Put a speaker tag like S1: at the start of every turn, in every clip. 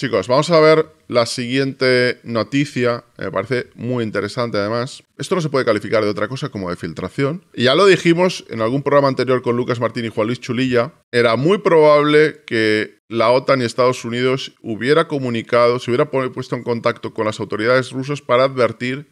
S1: Chicos, vamos a ver la siguiente noticia, me parece muy interesante además. Esto no se puede calificar de otra cosa como de filtración. ya lo dijimos en algún programa anterior con Lucas Martín y Juan Luis Chulilla, era muy probable que la OTAN y Estados Unidos hubiera comunicado, se hubiera puesto en contacto con las autoridades rusas para advertir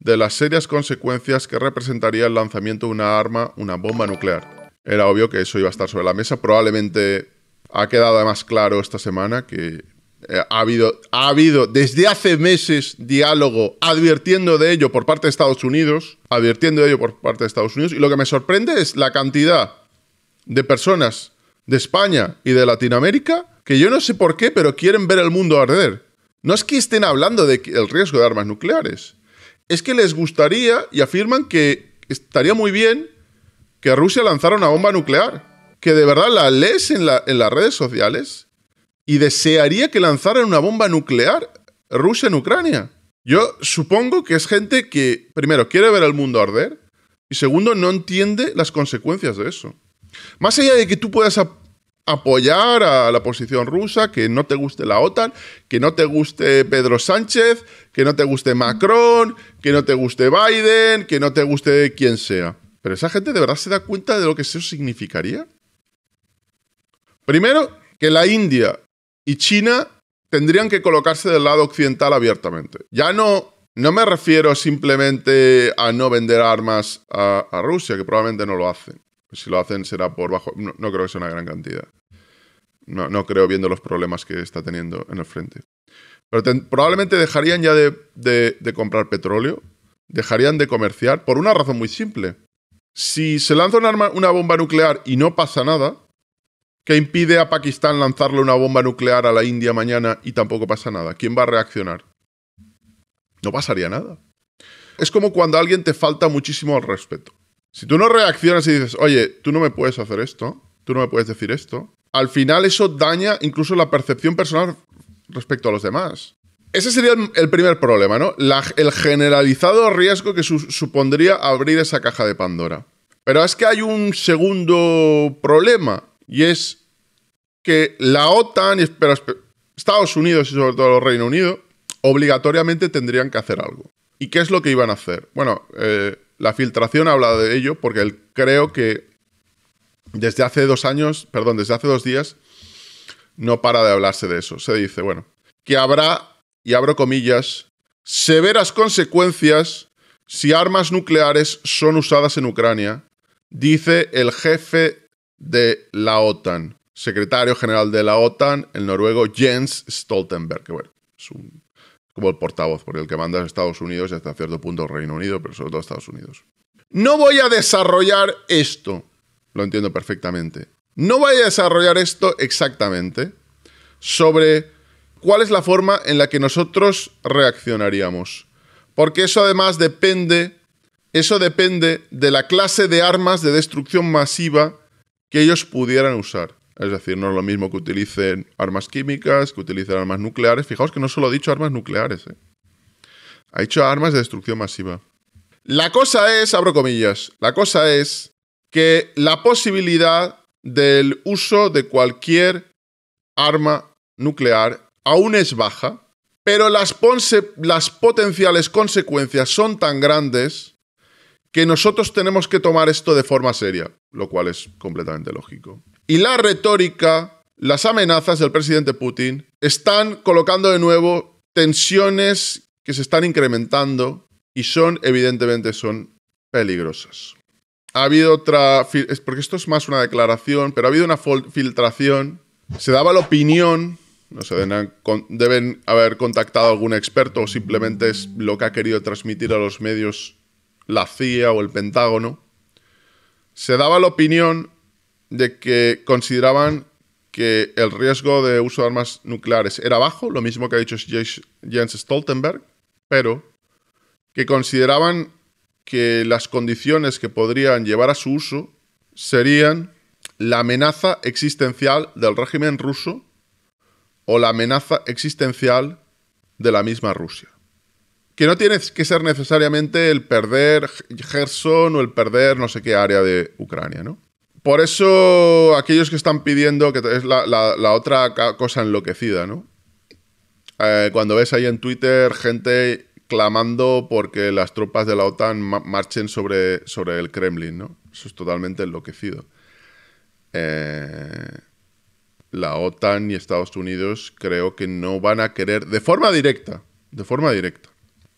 S1: de las serias consecuencias que representaría el lanzamiento de una arma, una bomba nuclear. Era obvio que eso iba a estar sobre la mesa, probablemente ha quedado más claro esta semana que eh, ha, habido, ha habido desde hace meses diálogo advirtiendo de ello por parte de Estados Unidos, advirtiendo de ello por parte de Estados Unidos, y lo que me sorprende es la cantidad de personas de España y de Latinoamérica que yo no sé por qué, pero quieren ver el mundo arder. No es que estén hablando del el riesgo de armas nucleares, es que les gustaría y afirman que estaría muy bien que Rusia lanzara una bomba nuclear. Que de verdad la lees en las redes sociales y desearía que lanzaran una bomba nuclear Rusia en Ucrania. Yo supongo que es gente que, primero, quiere ver al mundo arder y, segundo, no entiende las consecuencias de eso. Más allá de que tú puedas apoyar a la posición rusa, que no te guste la OTAN, que no te guste Pedro Sánchez, que no te guste Macron, que no te guste Biden, que no te guste quien sea. Pero esa gente de verdad se da cuenta de lo que eso significaría. Primero, que la India y China tendrían que colocarse del lado occidental abiertamente. Ya no, no me refiero simplemente a no vender armas a, Rusia, que probablemente no lo hacen. Si lo hacen será por bajo... No, creo que sea una gran cantidad. No, creo viendo los problemas que está teniendo en el frente. Pero probablemente dejarían ya de, comprar petróleo, dejarían de comerciar, por una razón muy simple. Si se lanza una bomba nuclear y no pasa nada, que impide a Pakistán lanzarle una bomba nuclear a la India mañana y tampoco pasa nada? ¿Quién va a reaccionar? No pasaría nada. Es como cuando a alguien te falta muchísimo respeto. Si tú no reaccionas y dices, oye, tú no me puedes hacer esto, tú no me puedes decir esto, al final eso daña incluso la percepción personal respecto a los demás. Ese sería el, primer problema, ¿no? el generalizado riesgo que supondría abrir esa caja de Pandora. Pero es que hay un segundo problema, y es que la OTAN, y Estados Unidos y sobre todo el Reino Unido, obligatoriamente tendrían que hacer algo. ¿Y qué es lo que iban a hacer? Bueno, eh, la filtración ha hablado de ello porque creo que desde hace dos años, perdón, desde hace dos días, no para de hablarse de eso. Se dice, bueno, que habrá, y abro comillas, severas consecuencias si armas nucleares son usadas en Ucrania, dice el jefe de la OTAN, secretario general de la OTAN, el noruego Jens Stoltenberg, que bueno, es como el portavoz, ...por el que manda es Estados Unidos y hasta cierto punto Reino Unido, pero sobre todo Estados Unidos. No voy a desarrollar esto, lo entiendo perfectamente. No voy a desarrollar esto exactamente sobre cuál es la forma en la que nosotros reaccionaríamos. Porque eso además depende, eso depende de la clase de armas de destrucción masiva que ellos pudieran usar. Es decir, no es lo mismo que utilicen armas químicas, que utilicen armas nucleares. Fijaos que no solo ha dicho armas nucleares, ¿eh? ha dicho armas de destrucción masiva. La cosa es, abro comillas, la cosa es que la posibilidad del uso de cualquier arma nuclear aún es baja, pero las, las potenciales consecuencias son tan grandes que nosotros tenemos que tomar esto de forma seria, lo cual es completamente lógico. Y la retórica, las amenazas del presidente Putin están colocando de nuevo tensiones que se están incrementando y son evidentemente son peligrosas. Ha habido otra, porque esto es más una declaración, pero ha habido una filtración. Se daba la opinión, no sé, deben, haber contactado a algún experto o simplemente es lo que ha querido transmitir a los medios la CIA o el Pentágono, se daba la opinión de que consideraban que el riesgo de uso de armas nucleares era bajo, lo mismo que ha dicho Jens Stoltenberg, pero que consideraban que las condiciones que podrían llevar a su uso serían la amenaza existencial del régimen ruso o la amenaza existencial de la misma Rusia. Que no tiene que ser necesariamente el perder Gerson o el perder no sé qué área de Ucrania, ¿no? Por eso aquellos que están pidiendo, que es la, otra cosa enloquecida, ¿no? Eh, cuando ves ahí en Twitter gente clamando porque las tropas de la OTAN marchen sobre, sobre el Kremlin, ¿no? Eso es totalmente enloquecido. Eh, la OTAN y Estados Unidos creo que no van a querer, de forma directa, de forma directa,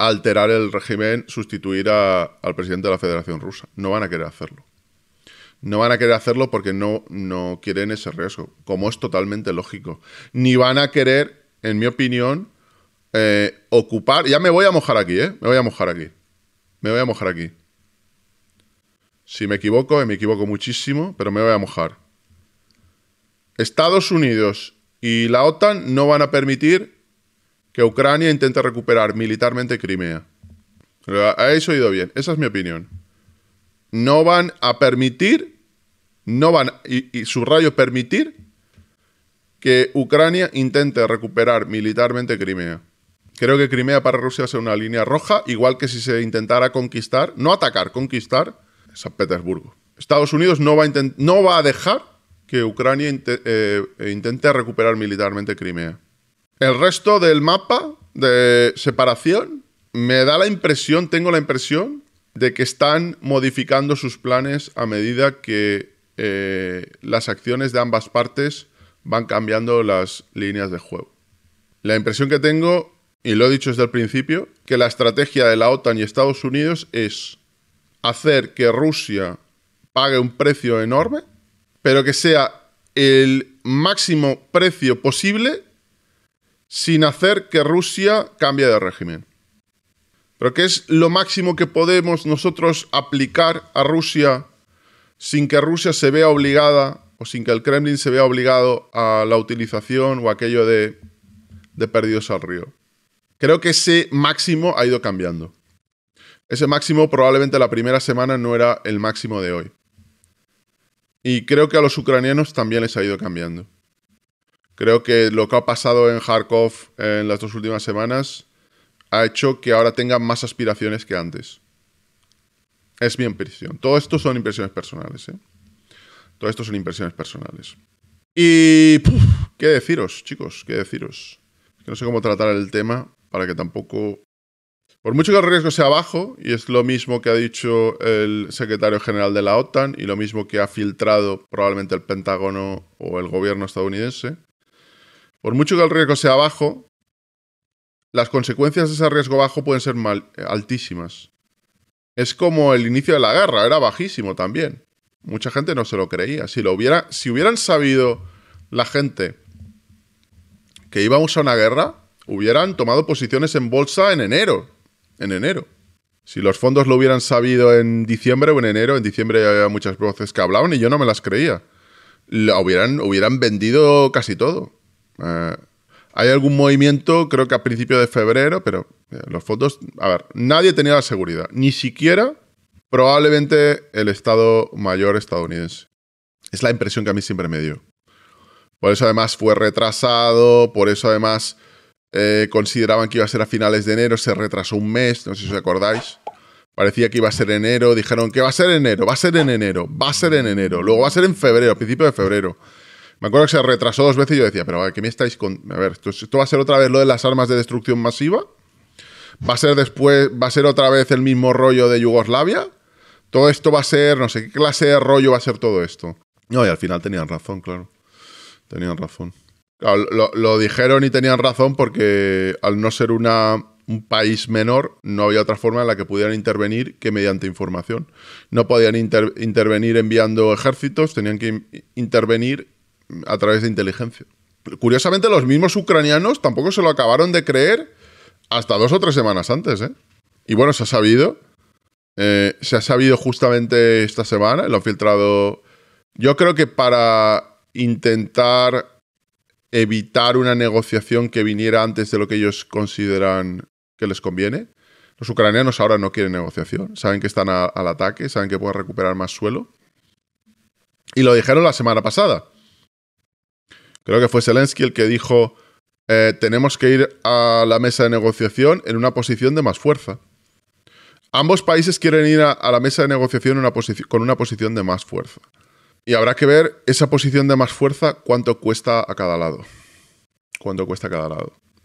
S1: alterar el régimen, sustituir al presidente de la Federación Rusa. No van a querer hacerlo. No van a querer hacerlo porque no, no quieren ese riesgo, como es totalmente lógico. Ni van a querer, en mi opinión, eh, ocupar... Ya me voy a mojar aquí, ¿eh? Me voy a mojar aquí. Me voy a mojar aquí. Si me equivoco, me equivoco muchísimo, pero me voy a mojar. Estados Unidos y la OTAN no van a permitir que Ucrania intente recuperar militarmente Crimea. A eso ido bien, esa es mi opinión. No van a permitir, no van, y, subrayo permitir, que Ucrania intente recuperar militarmente Crimea. Creo que Crimea para Rusia es una línea roja, igual que si se intentara conquistar, no atacar, conquistar San Petersburgo. Estados Unidos no va a, no va a dejar que Ucrania eh, intente recuperar militarmente Crimea. El resto del mapa de separación me da la impresión, tengo la impresión, de que están modificando sus planes a medida que eh, las acciones de ambas partes van cambiando las líneas de juego. La impresión que tengo, y lo he dicho desde el principio, que la estrategia de la OTAN y Estados Unidos es hacer que Rusia pague un precio enorme, pero que sea el máximo precio posible sin hacer que Rusia cambie de régimen. Pero que es lo máximo que podemos nosotros aplicar a Rusia sin que Rusia se vea obligada o sin que el Kremlin se vea obligado a la utilización o aquello de, de perdidos al río? Creo que ese máximo ha ido cambiando. Ese máximo probablemente la primera semana no era el máximo de hoy. Y creo que a los ucranianos también les ha ido cambiando. Creo que lo que ha pasado en Kharkov en las dos últimas semanas ha hecho que ahora tenga más aspiraciones que antes. Es mi impresión. Todo esto son impresiones personales. ¿eh? Todo esto son impresiones personales. Y... ¿Qué deciros, chicos? ¿Qué deciros? no sé cómo tratar el tema para que tampoco... Por mucho que el riesgo sea bajo, y es lo mismo que ha dicho el secretario general de la OTAN y lo mismo que ha filtrado probablemente el Pentágono o el gobierno estadounidense, por mucho que el riesgo sea bajo, las consecuencias de ese riesgo bajo pueden ser eh, altísimas. Es como el inicio de la guerra, era bajísimo también. Mucha gente no se lo creía. Si, lo hubiera, si hubieran sabido la gente que íbamos a una guerra, hubieran tomado posiciones en bolsa en enero. En enero. Si los fondos lo hubieran sabido en diciembre o en enero, en diciembre había muchas voces que hablaban y yo no me las creía. hubieran, hubieran vendido casi todo. Eh, hay algún movimiento, creo que a principios de febrero, pero eh, los fotos a ver, nadie tenía la seguridad, ni siquiera probablemente el Estado Mayor estadounidense. Es la impresión que a mí siempre me dio. Por eso además fue retrasado, por eso además eh, consideraban que iba a ser a finales de enero, se retrasó un mes, no sé si os acordáis. Parecía que iba a ser enero, dijeron que va a ser enero, va a ser en enero, va a ser en enero, luego va a ser en febrero, a principios de febrero. Me acuerdo que se retrasó dos veces y yo decía, pero a ¿qué me estáis con.? A ver, ¿esto, va a ser otra vez lo de las armas de destrucción masiva? ¿Va a ser después, va a ser otra vez el mismo rollo de Yugoslavia? Todo esto va a ser, no sé, ¿qué clase de rollo va a ser todo esto? No, y al final tenían razón, claro. Tenían razón. lo, dijeron y tenían razón porque al no ser una un país menor, no había otra forma en la que pudieran intervenir que mediante información. No podían intervenir enviando ejércitos, tenían que intervenir a través de inteligencia. Curiosamente, los mismos ucranianos tampoco se lo acabaron de creer hasta dos o tres semanas antes, ¿eh? Y bueno, se ha sabido. Eh, se ha sabido justamente esta semana, lo han filtrado. Yo creo que para intentar evitar una negociación que viniera antes de lo que ellos consideran que les conviene. Los ucranianos ahora no quieren negociación, saben que están al ataque, saben que pueden recuperar más suelo. Y lo dijeron la semana pasada creo que fue Zelensky el que dijo, eh, tenemos que ir a la mesa de negociación en una posición de más fuerza. Ambos países quieren ir a, la mesa de negociación con una posición de más fuerza. Y habrá que ver esa posición de más fuerza cuánto cuesta a cada lado. Cuánto cuesta a cada lado.